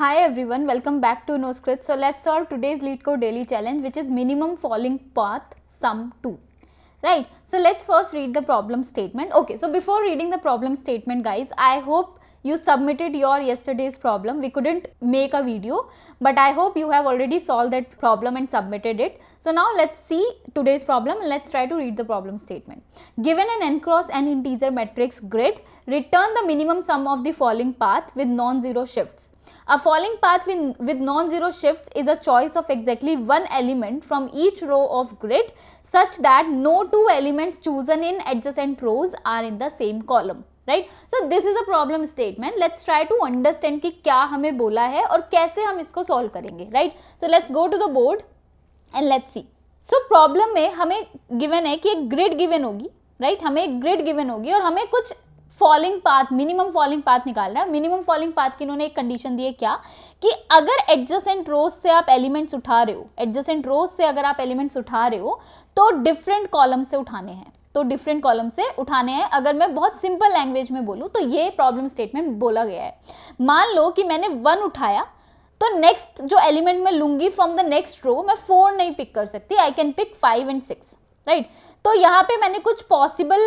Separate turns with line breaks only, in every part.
Hi everyone, welcome back to NoScript. So let's solve today's lead code daily challenge which is minimum falling path sum 2. Right, so let's first read the problem statement. Okay, so before reading the problem statement guys, I hope you submitted your yesterday's problem. We couldn't make a video but I hope you have already solved that problem and submitted it. So now let's see today's problem and let's try to read the problem statement. Given an n cross n integer matrix grid, return the minimum sum of the falling path with non-zero shifts. A falling path with non-zero shifts is a choice of exactly one element from each row of grid such that no two elements chosen in adjacent rows are in the same column. Right so this is a problem statement let's try to understand कि क्या हमें बोला है और कैसे हम इसको solve करेंगे right so let's go to the board and let's see so problem में हमें गिवन है कि एक ग्रिड गिवन होगी राइट right? हमें एक ग्रिड गिवन होगी और हमें कुछ falling path minimum falling path निकाल रहा है मिनिमम फॉलिंग पाथ की इन्होंने एक कंडीशन दी है क्या कि अगर एडजस्टेंट रोज से आप एलिमेंट्स उठा रहे हो एडजस्टेंट रोज से अगर आप एलिमेंट्स उठा रहे हो तो डिफरेंट कॉलम से उठाने हैं तो डिफरेंट कॉलम से उठाने हैं अगर मैं बहुत सिंपल लैंग्वेज में बोलूँ तो ये प्रॉब्लम स्टेटमेंट बोला गया है मान लो कि मैंने वन उठाया तो नेक्स्ट जो एलिमेंट मैं लूंगी फ्रॉम द नेक्स्ट रो मैं फोर नहीं पिक कर सकती I can pick five and six right तो यहाँ पे मैंने कुछ पॉसिबल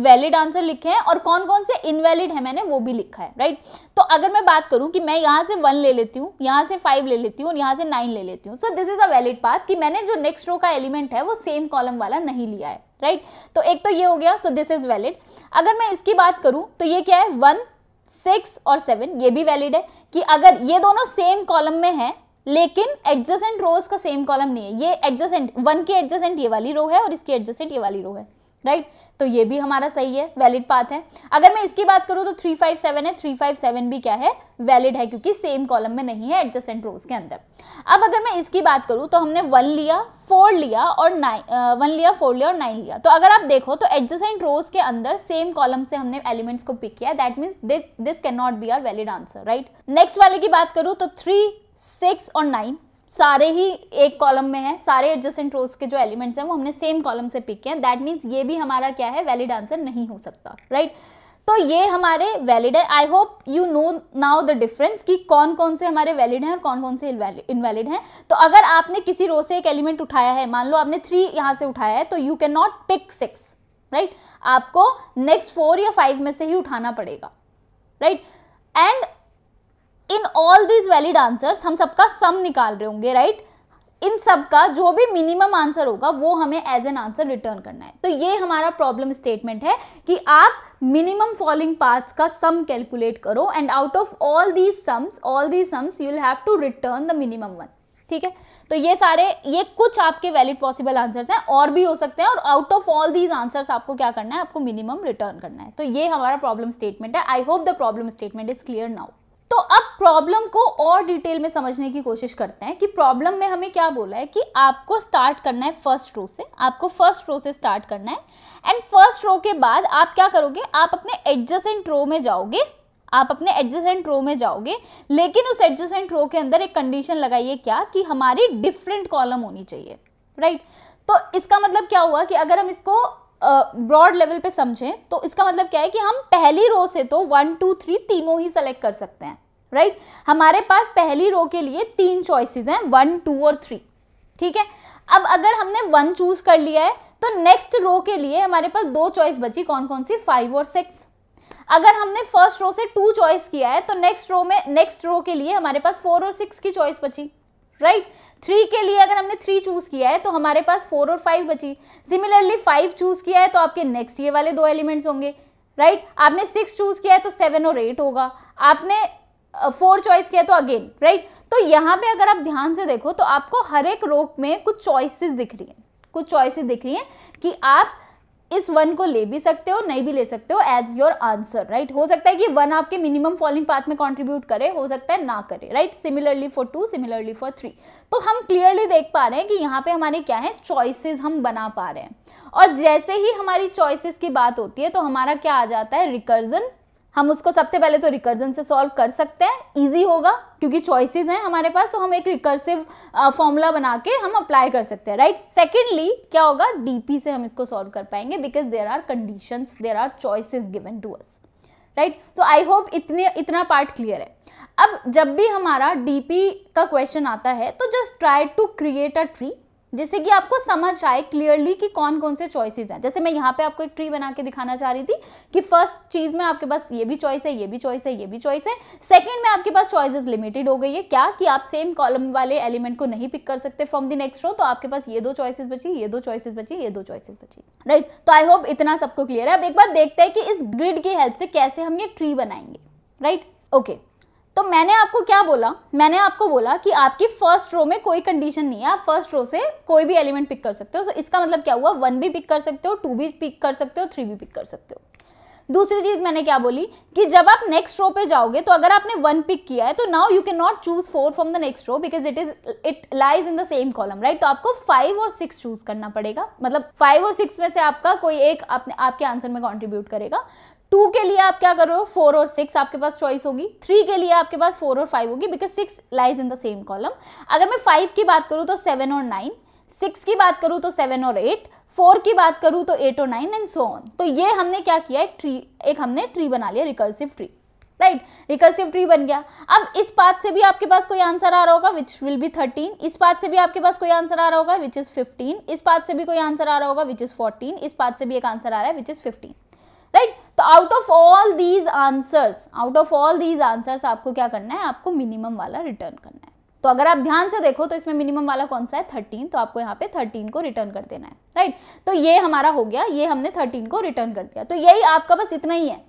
वैलिड आंसर लिखे हैं और कौन कौन से इनवैलिड है मैंने वो भी लिखा है राइट तो अगर मैं बात करूं कि मैं यहां से वन ले लेती हूं यहाँ से फाइव ले लेती हूँ और यहां से नाइन ले लेती हूं so this is a valid path कि मैंने जो नेक्स्ट रो का एलिमेंट है वो सेम कॉलम वाला नहीं लिया है राइट right? तो एक तो ये हो गया सो दिस इज वैलिड अगर मैं इसकी बात करूं तो ये क्या है वन सिक्स और सेवन ये भी वैलिड है कि अगर ये दोनों सेम कॉलम में है लेकिन एडजसेंट रोज का सेम कॉलम नहीं है ये एडजसेंट वन की एडजसेंट ये वाली रो है और इसकी एडजसेंट ये वाली रो है राइट right? तो ये भी हमारा सही है वैलिड पाथ है अगर मैं इसकी बात करूं तो थ्री फाइव सेवन है थ्री फाइव सेवन भी क्या है वैलिड है क्योंकि सेम कॉलम में नहीं है एडजस्टेंट रोज के अंदर अब अगर मैं इसकी बात करूं तो हमने वन लिया फोर लिया और नाइन वन लिया फोर लिया और नाइन लिया तो अगर आप देखो तो एडजस्टेंट रोज के अंदर सेम कॉलम से हमने एलिमेंट्स को पिक किया that mean this cannot be are valid answer right next वाले की बात करूं तो थ्री सिक्स और नाइन सारे ही एक कॉलम में है सारे एडजस्टेंट रोज के जो एलिमेंट्स हैं वो हमने सेम कॉलम से पिक किया दैट मीन्स ये भी हमारा क्या है वैलिड आंसर नहीं हो सकता राइट right? तो ये हमारे वैलिड है I hope you know now the difference कि कौन कौन से हमारे वैलिड हैं और कौन कौन से इनवैलिड हैं तो अगर आपने किसी रो से एक एलिमेंट उठाया है मान लो आपने थ्री यहाँ से उठाया है तो you can not pick six right आपको नेक्स्ट फोर या फाइव में से ही उठाना पड़ेगा right right? And in all these valid answers हम सबका सम निकाल रहे होंगे राइट right? इन सब का जो भी मिनिमम आंसर होगा वो हमें एज एन आंसर रिटर्न करना है तो ये हमारा प्रॉब्लम स्टेटमेंट है कि आप मिनिमम फॉलोइंग पार्ट्स का सम कैलकुलेट करो and out of all these sums all these sums you will have to return the minimum one ठीक है तो ये सारे ये कुछ आपके वैलिड पॉसिबल आंसर्स हैं और भी हो सकते हैं और out of all these answers आपको क्या करना है आपको मिनिमम रिटर्न करना है तो ये हमारा प्रॉब्लम स्टेटमेंट है I hope the problem statement is clear now तो अब प्रॉब्लम को और डिटेल में समझने की कोशिश करते हैं कि प्रॉब्लम में हमें क्या बोला है कि आपको स्टार्ट करना है फर्स्ट रो से आपको फर्स्ट रो से स्टार्ट करना है एंड फर्स्ट रो के बाद आप क्या करोगे आप अपने एडजस्टेंट रो में जाओगे आप अपने एडजस्टेंट रो में जाओगे लेकिन उस एडजस्टेंट रो के अंदर एक कंडीशन लगाइए क्या कि हमारी डिफरेंट कॉलम होनी चाहिए राइट right? तो इसका मतलब क्या हुआ कि अगर हम इसको ब्रॉड लेवल पे समझें तो इसका मतलब क्या है कि हम पहली रो से तो वन टू थ्री तीनों ही सेलेक्ट कर सकते हैं राइट right? हमारे पास पहली रो के लिए तीन चॉइसेस हैं वन टू और थ्री ठीक है अब अगर हमने वन चूज कर लिया है तो नेक्स्ट रो के लिए हमारे पास दो चॉइस बची कौन कौन सी फाइव और सिक्स अगर हमने फर्स्ट रो से टू चॉइस किया है तो नेक्स्ट रो में नेक्स्ट रो के लिए हमारे पास फोर और सिक्स की चॉइस बची राइट right? थ्री के लिए अगर हमने थ्री चूज किया है तो हमारे पास फोर और फाइव बची सिमिलरली फाइव चूज किया है तो आपके नेक्स्ट ये वाले दो एलिमेंट्स होंगे राइट right? आपने सिक्स चूज किया है तो सेवन और एट होगा आपने फोर चॉइस किया तो अगेन राइट तो यहाँ पे अगर आप ध्यान से देखो तो आपको हर एक रोक में कुछ चॉइसेस दिख रही हैं कुछ चॉइसेस दिख रही हैं कि आप इस वन को ले भी सकते हो नहीं भी ले सकते हो एज योर आंसर राइट हो सकता है कि वन आपके मिनिमम फॉलोइंग पाथ में कॉन्ट्रीब्यूट करे हो सकता है ना करे right similarly for two similarly for three तो हम क्लियरली देख पा रहे हैं कि यहाँ पे हमारे क्या है चॉइसेस हम बना पा रहे हैं और जैसे ही हमारी चॉइसेस की बात होती है तो हमारा क्या आ जाता है रिकर्जन हम उसको सबसे पहले तो रिकर्जन से सॉल्व कर सकते हैं इजी होगा क्योंकि चॉइसेस हैं हमारे पास तो हम एक रिकर्सिव फॉर्मूला बना के हम अप्लाई कर सकते हैं राइट सेकेंडली क्या होगा डीपी से हम इसको सॉल्व कर पाएंगे because there are condition there are choices given to us right so I hope इतने इतना पार्ट क्लियर है अब जब भी हमारा डीपी का क्वेश्चन आता है तो just try to create a tree जिससे कि आपको समझ आए क्लियरली कि कौन कौन से चॉइसेस हैं जैसे मैं यहाँ पे आपको एक ट्री बना के दिखाना चाह रही थी कि फर्स्ट चीज़ में आपके पास ये भी चॉइस है ये भी चॉइस है ये भी चॉइस है सेकंड में आपके पास चॉइसेस लिमिटेड हो गई है क्या कि आप सेम कॉलम वाले एलिमेंट को नहीं पिक कर सकते फ्रॉम दी नेक्स्ट रो तो आपके पास ये दो चॉइसेस बची ये दो चॉइसेस बची ये दो चॉइसेज बची राइट तो आई होप इतना सबको क्लियर है अब एक बार देखते हैं कि इस ग्रिड की हेल्प से कैसे हम ये ट्री बनाएंगे राइट ओके तो मैंने आपको क्या बोला मैंने आपको बोला कि आपकी फर्स्ट रो में कोई कंडीशन नहीं है आप फर्स्ट रो से कोई भी एलिमेंट पिक कर सकते हो सो so, इसका मतलब क्या हुआ वन भी पिक कर सकते हो टू भी पिक कर सकते हो थ्री भी पिक कर सकते हो दूसरी चीज मैंने क्या बोली कि जब आप नेक्स्ट रो पे जाओगे तो अगर आपने वन पिक किया है तो now you can not choose four from the next row because it is it lies in the same column right तो आपको फाइव और सिक्स चूज करना पड़ेगा मतलब फाइव और सिक्स में से आपका कोई एक आपने आपके आंसर में कॉन्ट्रीब्यूट करेगा टू के लिए आप क्या कर रहे हो फोर और सिक्स आपके पास चॉइस होगी थ्री के लिए आपके पास फोर और फाइव होगी because six lies in the same column अगर मैं फाइव की बात करूँ तो सेवन और नाइन सिक्स की बात करूँ तो सेवन और एट फोर की बात करूँ तो एट और नाइन एंड सो ऑन तो ये हमने क्या किया एक ट्री एक हमने ट्री बना लिया recursive tree right recursive tree बन गया अब इस पाथ से भी आपके पास कोई आंसर आ रहा होगा विच विल बी थर्टीन इस पाथ से भी आपके पास कोई आंसर आ रहा होगा विच इज़ फिफ्टीन इस पाथ से भी कोई आंसर आ रहा होगा विच इज़ फोर्टीन इस पाथ से भी एक आंसर आ रहा है विच इज़ फिफ्टीन राइट तो out of all these answers out of all these answers आपको क्या करना है आपको मिनिमम वाला रिटर्न करना है तो अगर आप ध्यान से देखो तो इसमें मिनिमम वाला कौन सा है थर्टीन तो आपको यहाँ पे थर्टीन को रिटर्न कर देना है राइट तो ये हमारा हो गया ये हमने थर्टीन को रिटर्न कर दिया तो यही आपका बस इतना ही है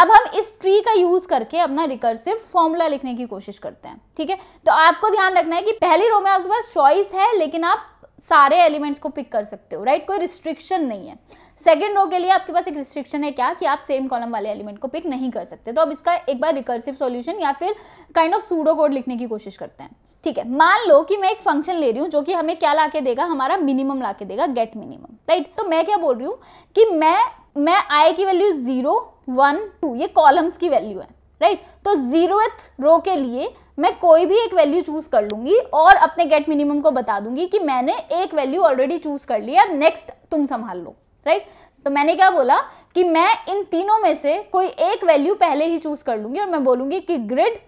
अब हम इस ट्री का यूज करके अपना रिकर्सिव फॉर्मूला लिखने की कोशिश करते हैं ठीक है तो आपको ध्यान रखना है कि पहली रो में आपके पास चॉइस है लेकिन आप सारे एलिमेंट्स को पिक कर सकते हो राइट कोई रिस्ट्रिक्शन नहीं है सेकेंड रो के लिए आपके पास एक रिस्ट्रिक्शन है क्या कि आप सेम कॉलम वाले एलिमेंट को पिक नहीं कर सकते तो अब इसका एक बार रिकर्सिव सोल्यूशन या फिर काइंड ऑफ सूडो कोड लिखने की कोशिश करते हैं ठीक है मान लो कि मैं एक फंक्शन ले रही हूँ जो कि हमें क्या ला के देगा हमारा मिनिमम ला के देगा गेट मिनिमम राइट तो मैं क्या बोल रही हूँ कि मैं मैं आई की वैल्यू जीरो वन टू ये कॉलम्स की वैल्यू है राइट तो जीरो रो के लिए मैं कोई भी एक वैल्यू चूज कर लूंगी और अपने गेट मिनिमम को बता दूंगी कि मैंने एक वैल्यू ऑलरेडी चूज कर ली है अब नेक्स्ट तुम संभाल लो राइट तो मैंने क्या बोला कि मैं इन तीनों में से कोई एक वैल्यू पहले ही चूज कर लूंगी और मैं बोलूंगी कि ग्रिड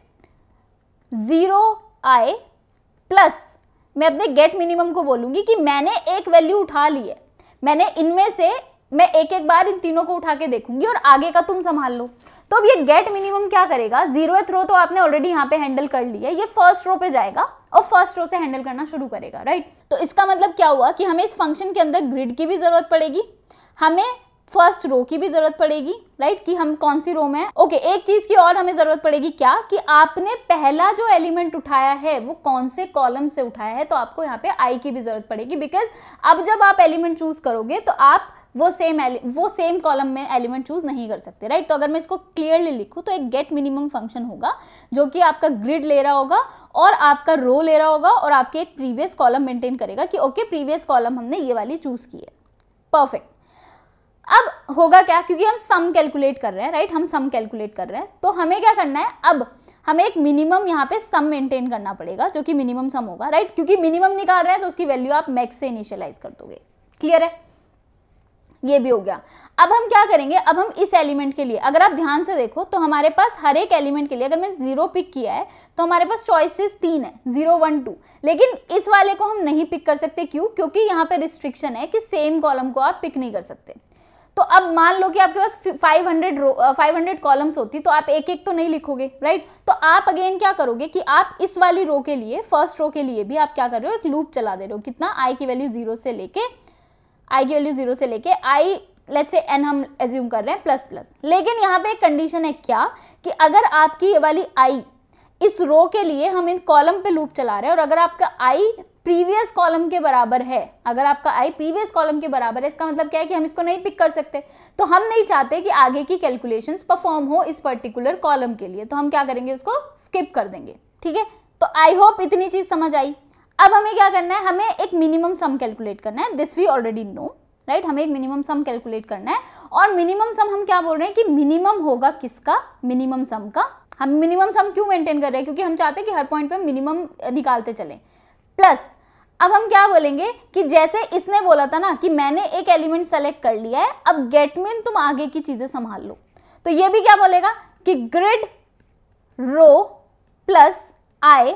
जीरो आए प्लस मैं अपने गेट मिनिमम को बोलूंगी कि मैंने एक वैल्यू उठा ली है मैंने इनमें से मैं एक एक बार इन तीनों को उठा के देखूंगी और आगे का तुम संभाल लो तो अब ये गेट मिनिमम क्या करेगा जीरो थ्रो तो आपने ऑलरेडी यहाँ पे हैंडल कर लिया ये फर्स्ट रो पे जाएगा और फर्स्ट रो से हैंडल करना शुरू करेगा राइट तो इसका मतलब क्या हुआ कि हमें इस फंक्शन के अंदर ग्रिड की भी जरूरत पड़ेगी हमें फर्स्ट रो की भी जरूरत पड़ेगी राइट कि हम कौन सी रो में ओके okay, एक चीज की और हमें जरूरत पड़ेगी क्या कि आपने पहला जो एलिमेंट उठाया है वो कौन से कॉलम से उठाया है तो आपको यहाँ पे आई की भी जरूरत पड़ेगी बिकॉज अब जब आप एलिमेंट चूज करोगे तो आप वो सेम वो सेम कॉलम में एलिमेंट चूज नहीं कर सकते राइट तो अगर मैं इसको क्लियरली लिखूँ तो एक गेट मिनिमम फंक्शन होगा जो कि आपका ग्रिड ले रहा होगा और आपका रो ले रहा होगा और आपके एक प्रीवियस कॉलम मेंटेन करेगा कि ओके प्रीवियस कॉलम हमने ये वाली चूज की है परफेक्ट अब होगा क्या क्योंकि हम सम कैलकुलेट कर रहे हैं राइट हम सम कैलकुलेट कर रहे हैं तो हमें क्या करना है अब हमें एक मिनिमम यहाँ पे सम मेंटेन करना पड़ेगा जो कि मिनिमम सम होगा राइट क्योंकि मिनिमम निकाल रहे हैं तो उसकी वैल्यू आप मैक्स से इनिशियलाइज कर दोगे क्लियर है ये भी हो गया अब हम क्या करेंगे अब हम इस एलिमेंट के लिए अगर आप ध्यान से देखो तो हमारे पास हर एक एलिमेंट के लिए अगर मैंने जीरो पिक किया है तो हमारे पास चॉइसेस तीन है जीरो वन टू लेकिन इस वाले को हम नहीं पिक कर सकते क्यों क्योंकि यहाँ पे रिस्ट्रिक्शन है कि सेम कॉलम को आप पिक नहीं कर सकते तो अब मान लो कि आपके पास 500 रो 500 कॉलम्स होती तो आप एक एक तो नहीं लिखोगे राइट तो आप अगेन क्या करोगे कि आप इस वाली रो के लिए फर्स्ट रो के लिए भी आप क्या कर रहे हो एक लूप चला दे रहे हो कितना आई की वैल्यू जीरो से लेके आई की वैल्यू जीरो से लेके आई लेट से एन हम एज्यूम कर रहे हैं प्लस प्लस लेकिन यहाँ पे एक कंडीशन है क्या कि अगर आपकी ये वाली आई इस रो के लिए हम इन कॉलम पे लूप चला रहे हैं और अगर आपका आई प्रीवियस कॉलम के बराबर है अगर आपका आई प्रीवियस कॉलम के बराबर है इसका मतलब क्या है कि हम इसको नहीं पिक कर सकते तो हम नहीं चाहते कि आगे की कैलकुलेशन परफॉर्म हो इस पर्टिकुलर कॉलम के लिए तो हम क्या करेंगे उसको स्किप कर देंगे ठीक है तो आई होप इतनी चीज़ समझ आई अब हमें क्या करना है हमें एक मिनिमम सम कैलकुलेट करना है this we already know right हमें एक मिनिमम सम कैलकुलेट करना है और मिनिमम सम हम क्या बोल रहे हैं कि मिनिमम होगा किसका मिनिमम सम का हम मिनिमम्स हम क्यों मेंटेन कर रहे हैं क्योंकि हम चाहते हैं कि हर पॉइंट पे मिनिमम निकालते चलें प्लस अब हम क्या बोलेंगे कि जैसे इसने बोला था ना कि मैंने एक एलिमेंट सेलेक्ट कर लिया है अब गेट मिन तुम आगे की चीज़ें संभाल लो तो ये भी क्या बोलेगा कि ग्रिड रो प्लस आई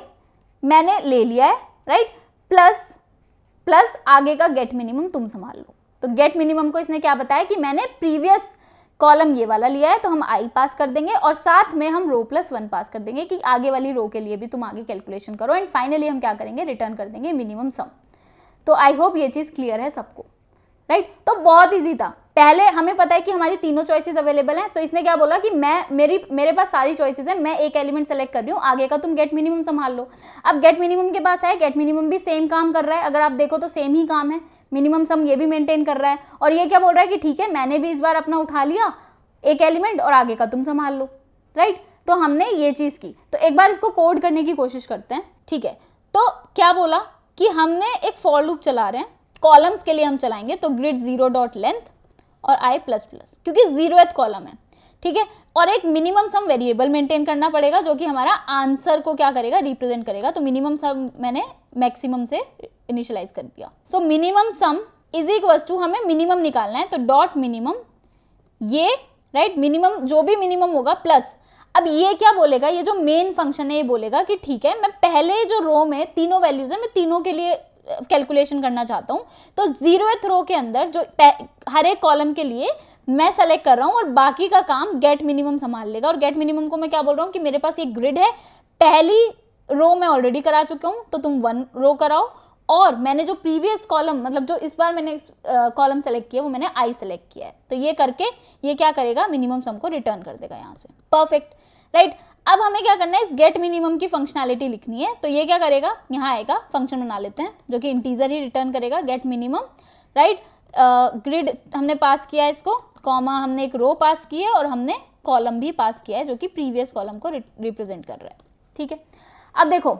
मैंने ले लिया है राइट प्लस प्लस आगे का गेट मिनिमम तुम संभाल लो तो गेट मिनिमम को इसने क्या बताया कि मैंने प्रीवियस कॉलम ये वाला लिया है तो हम आई पास कर देंगे और साथ में हम रो प्लस वन पास कर देंगे कि आगे वाली रो के लिए भी तुम आगे कैलकुलेशन करो एंड फाइनली हम क्या करेंगे रिटर्न कर देंगे मिनिमम सम तो आई होप ये चीज़ क्लियर है सबको राइट right? तो बहुत ईजी था पहले हमें पता है कि हमारी तीनों चॉइसेस अवेलेबल हैं तो इसने क्या बोला कि मैं मेरी मेरे पास सारी चॉइसेस हैं मैं एक एलिमेंट सेलेक्ट कर रही हूँ आगे का तुम गेट मिनिमम संभाल लो अब गेट मिनिमम के पास है गेट मिनिमम भी सेम काम कर रहा है अगर आप देखो तो सेम ही काम है मिनिमम सम ये भी मेनटेन कर रहा है और ये क्या बोल रहा है कि ठीक है मैंने भी इस बार अपना उठा लिया एक एलिमेंट और आगे का तुम संभाल लो राइट तो हमने ये चीज़ की तो एक बार इसको कोड करने की कोशिश करते हैं ठीक है तो क्या बोला कि हमने एक फॉर लूप चला रहे हैं कॉलम्स के लिए हम चलाएंगे तो ग्रिड जीरो डॉट लेंथ और आई प्लस प्लस क्योंकि जीरोथ कॉलम है ठीक है और एक मिनिमम सम वेरिएबल मेंटेन करना पड़ेगा जो कि हमारा आंसर को क्या करेगा रिप्रेजेंट करेगा तो मिनिमम सम मैंने मैक्सिमम से इनिशियलाइज कर दिया so minimum sum is equal to हमें मिनिमम निकालना है तो डॉट मिनिमम ये राइट right? मिनिमम जो भी मिनिमम होगा प्लस अब ये क्या बोलेगा ये जो मेन फंक्शन है ये बोलेगा कि ठीक है मैं पहले जो रो में तीनों वैल्यूज है मैं तीनों के लिए कैलकुलेशन करना चाहता हूँ तो जीरो थ्रो के अंदर जो हर एक कॉलम के लिए मैं सेलेक्ट कर रहा हूँ और बाकी का काम गेट मिनिमम संभाल लेगा और गेट मिनिमम को मैं क्या बोल रहा हूँ कि मेरे पास एक ग्रिड है पहली रो मैं ऑलरेडी करा चुका हूँ तो तुम वन रो कराओ और मैंने जो प्रीवियस कॉलम मतलब जो इस बार मैंने कॉलम सेलेक्ट किया वो मैंने आई सेलेक्ट किया है तो ये करके ये क्या करेगा मिनिमम सम को रिटर्न कर देगा यहाँ से परफेक्ट राइट right? अब हमें क्या करना है इस गेट मिनिमम की फंक्शनैलिटी लिखनी है तो ये क्या करेगा यहाँ आएगा फंक्शन बना लेते हैं जो कि इंटीजर ही रिटर्न करेगा गेट मिनिमम राइट ग्रिड हमने पास किया है इसको कॉमा हमने एक रो पास की है और हमने कॉलम भी पास किया है जो कि प्रीवियस कॉलम को रिप्रेजेंट कर रहा है ठीक है अब देखो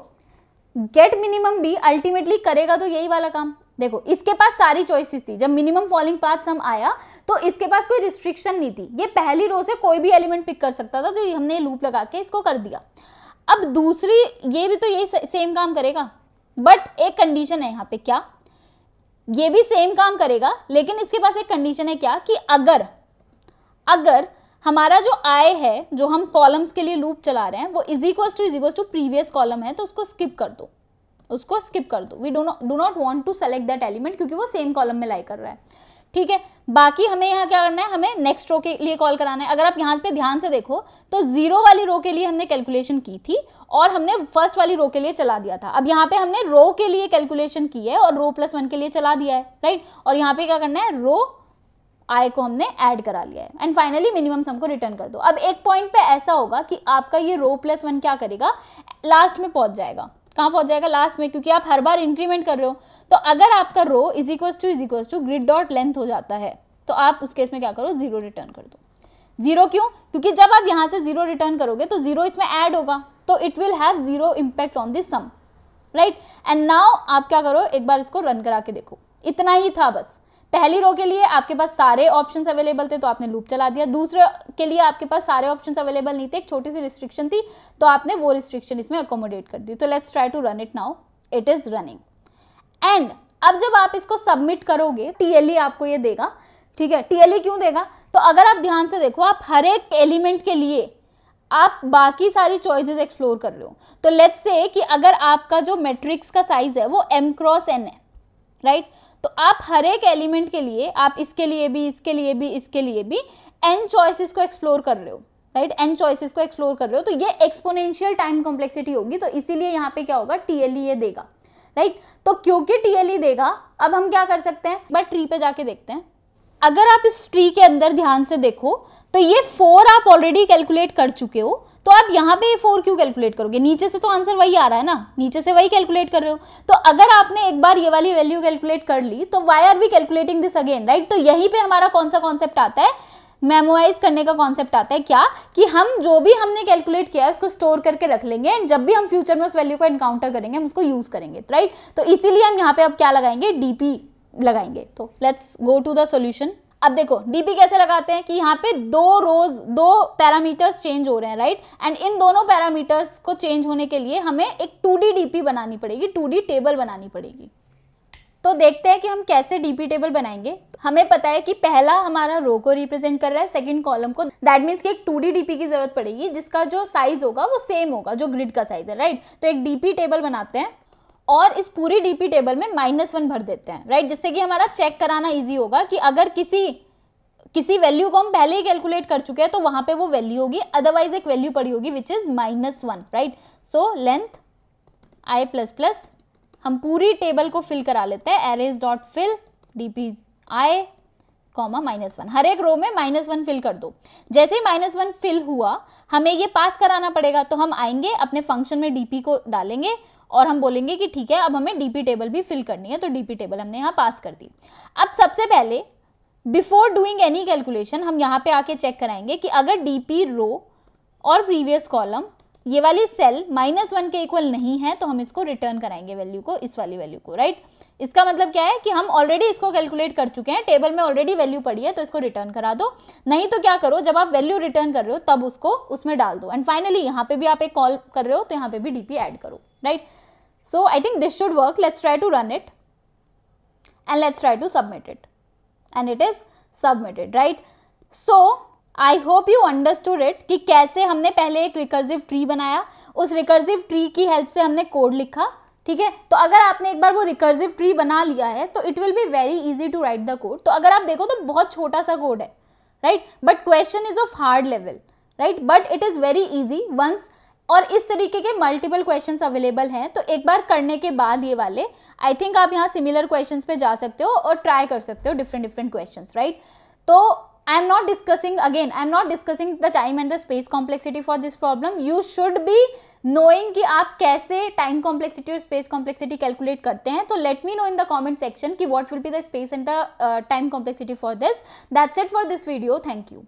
गेट मिनिमम भी अल्टीमेटली करेगा तो यही वाला काम देखो इसके पास सारी चॉइसेस थी जब मिनिमम फॉलिंग पाथ सम आया तो इसके पास कोई रिस्ट्रिक्शन नहीं थी ये पहली रो से कोई भी एलिमेंट पिक कर सकता था तो हमने लूप लगा के इसको कर दिया अब दूसरी ये भी तो यही सेम काम करेगा बट एक कंडीशन है यहाँ पे क्या ये भी सेम काम करेगा लेकिन इसके पास एक कंडीशन है क्या कि अगर अगर हमारा जो आय है जो हम कॉलम्स के लिए लूप चला रहे हैं वो is to is to previous column है तो उसको स्किप कर दो उसको स्किप कर दो we do not do not want to select that element क्योंकि वो सेम कॉलम में लाई कर रहा है ठीक है बाकी हमें यहाँ क्या करना है हमें नेक्स्ट रो के लिए कॉल कराना है अगर आप यहाँ पे ध्यान से देखो तो जीरो वाली रो के लिए हमने कैलकुलेशन की थी और हमने फर्स्ट वाली रो के लिए चला दिया था अब यहाँ पे हमने रो के लिए कैलकुलेशन की है और रो प्लस वन के लिए चला दिया है राइट और यहाँ पे क्या करना है रो आई को हमने ऐड करा लिया है एंड फाइनली मिनिमम सम को रिटर्न कर दो अब एक पॉइंट पे ऐसा होगा कि आपका ये रो प्लस वन क्या करेगा लास्ट में पहुंच जाएगा कहाँ पहुँच जाएगा लास्ट में क्योंकि आप हर बार इंक्रीमेंट कर रहे हो तो अगर आपका row is equals to is equals to grid dot length हो जाता है तो आप उस केस में क्या करो जीरो रिटर्न कर दो जीरो क्यों क्योंकि जब आप यहाँ से जीरो रिटर्न करोगे तो जीरो इसमें ऐड होगा तो it will have zero impact on this sum right and now आप क्या करो एक बार इसको रन करा के देखो इतना ही था बस पहली रो के लिए आपके पास सारे ऑप्शन अवेलेबल थे तो आपने लूप चला दिया दूसरे के लिए आपके पास सारे ऑप्शन अवेलेबल नहीं थे एक छोटी सी रिस्ट्रिक्शन थी तो आपने वो रिस्ट्रिक्शन इसमें अकोमोडेट कर दी तो let's try to run it now it is running and अब जब आप इसको सबमिट करोगे टीएलई आपको ये देगा ठीक है टीएलई क्यों देगा तो अगर आप ध्यान से देखो आप हर एक एलिमेंट के लिए आप बाकी सारी चॉइसेस एक्सप्लोर कर रहे हो तो लेट्स से कि अगर आपका जो मैट्रिक्स का साइज है वो एम क्रॉस एन है राइट right? तो आप हर एक एलिमेंट के लिए आप इसके लिए भी इसके लिए भी इसके लिए भी एन चॉइसिस को एक्सप्लोर कर रहे हो राइट एन चॉइसिस को एक्सप्लोर कर रहे हो तो ये एक्सपोनेंशियल टाइम कॉम्प्लेक्सिटी होगी तो इसीलिए यहाँ पे क्या होगा टीएलई e देगा राइट right? तो क्योंकि टीएलई e देगा अब हम क्या कर सकते हैं बट ट्री पे जाके देखते हैं अगर आप इस ट्री के अंदर ध्यान से देखो तो ये फोर आप ऑलरेडी कैलकुलेट कर चुके हो तो आप यहाँ पे फोर क्यों कैलकुलेट करोगे नीचे से तो आंसर वही आ रहा है ना नीचे से वही कैलकुलेट कर रहे हो तो अगर आपने एक बार ये वाली वैल्यू कैलकुलेट कर ली तो why are we calculating this again right तो यही पे हमारा कौन सा कॉन्सेप्ट आता है मेमोराइज करने का कॉन्सेप्ट आता है क्या कि हम जो भी हमने कैलकुलेट किया है उसको स्टोर करके रख लेंगे एंड जब भी हम फ्यूचर में उस वैल्यू को एनकाउंटर करेंगे हम उसको यूज करेंगे राइट तो इसीलिए हम यहाँ पे अब क्या लगाएंगे डीपी लगाएंगे तो let's go to the solution अब देखो डीपी कैसे लगाते हैं कि यहाँ पे दो रोज दो पैरामीटर्स चेंज हो रहे हैं राइट एंड इन दोनों पैरामीटर्स को चेंज होने के लिए हमें एक टू डीपी बनानी पड़ेगी टू टेबल बनानी पड़ेगी तो देखते हैं कि हम कैसे डीपी टेबल बनाएंगे हमें पता है कि पहला हमारा रो को रिप्रेजेंट कर रहा है सेकंड कॉलम को दैट मीन्स कि एक टू डी डीपी की जरूरत पड़ेगी जिसका जो साइज होगा वो सेम होगा जो ग्रिड का साइज है राइट तो एक डीपी टेबल बनाते हैं और इस पूरी डीपी टेबल में माइनस वन भर देते हैं राइट जिससे कि हमारा चेक कराना ईजी होगा कि अगर किसी किसी वैल्यू को हम पहले ही कैलकुलेट कर चुके हैं तो वहां पे वो वैल्यू होगी अदरवाइज एक वैल्यू पड़ी होगी which is minus one right so length I plus plus हम पूरी टेबल को फिल करा लेते हैं arrays dot fill D P I comma minus one हर एक रो में माइनस वन फिल कर दो जैसे ही माइनस वन फिल हुआ हमें ये पास कराना पड़ेगा तो हम आएंगे अपने फंक्शन में डीपी को डालेंगे और हम बोलेंगे कि ठीक है अब हमें डीपी टेबल भी फिल करनी है तो डीपी टेबल हमने यहाँ पास कर दी अब सबसे पहले बिफोर डूइंग एनी कैलकुलेशन हम यहाँ पे आके चेक कराएंगे कि अगर डीपी रो और प्रीवियस कॉलम ये वाली सेल माइनस वन के इक्वल नहीं है तो हम इसको रिटर्न कराएंगे वैल्यू को इस वाली वैल्यू को राइट इसका मतलब क्या है कि हम ऑलरेडी इसको कैलकुलेट कर चुके हैं टेबल में ऑलरेडी वैल्यू पड़ी है तो इसको रिटर्न करा दो नहीं तो क्या करो जब आप वैल्यू रिटर्न कर रहे हो तब उसको उसमें डाल दो एंड फाइनली यहाँ पे भी आप एक कॉल कर रहे हो तो यहाँ पे भी डीपी ऐड करो right. So I think this should work. Let's try to run it and let's try to submit it and it is submitted, right. So I hope you understood it कि कैसे हमने पहले एक recursive tree बनाया उस recursive tree की help से हमने कोड लिखा ठीक है तो अगर आपने एक बार वो रिकर्सिव ट्री बना लिया है तो it will be very easy to write the code तो अगर आप देखो तो बहुत छोटा सा कोड है right but question is of hard level right but it is very easy once और इस तरीके के मल्टीपल क्वेश्चंस अवेलेबल हैं तो एक बार करने के बाद ये वाले आई थिंक आप यहाँ सिमिलर क्वेश्चंस पे जा सकते हो और ट्राई कर सकते हो डिफरेंट डिफरेंट क्वेश्चंस राइट तो I am not discussing again I am not discussing the time and the space complexity for this problem you should be knowing कि आप कैसे टाइम कॉम्प्लेक्सिटी और स्पेस कॉम्प्लेक्सिटी कैलकुलेट करते हैं तो let me know in the comment section कि what will be the space and the time complexity for this that's it for this video thank you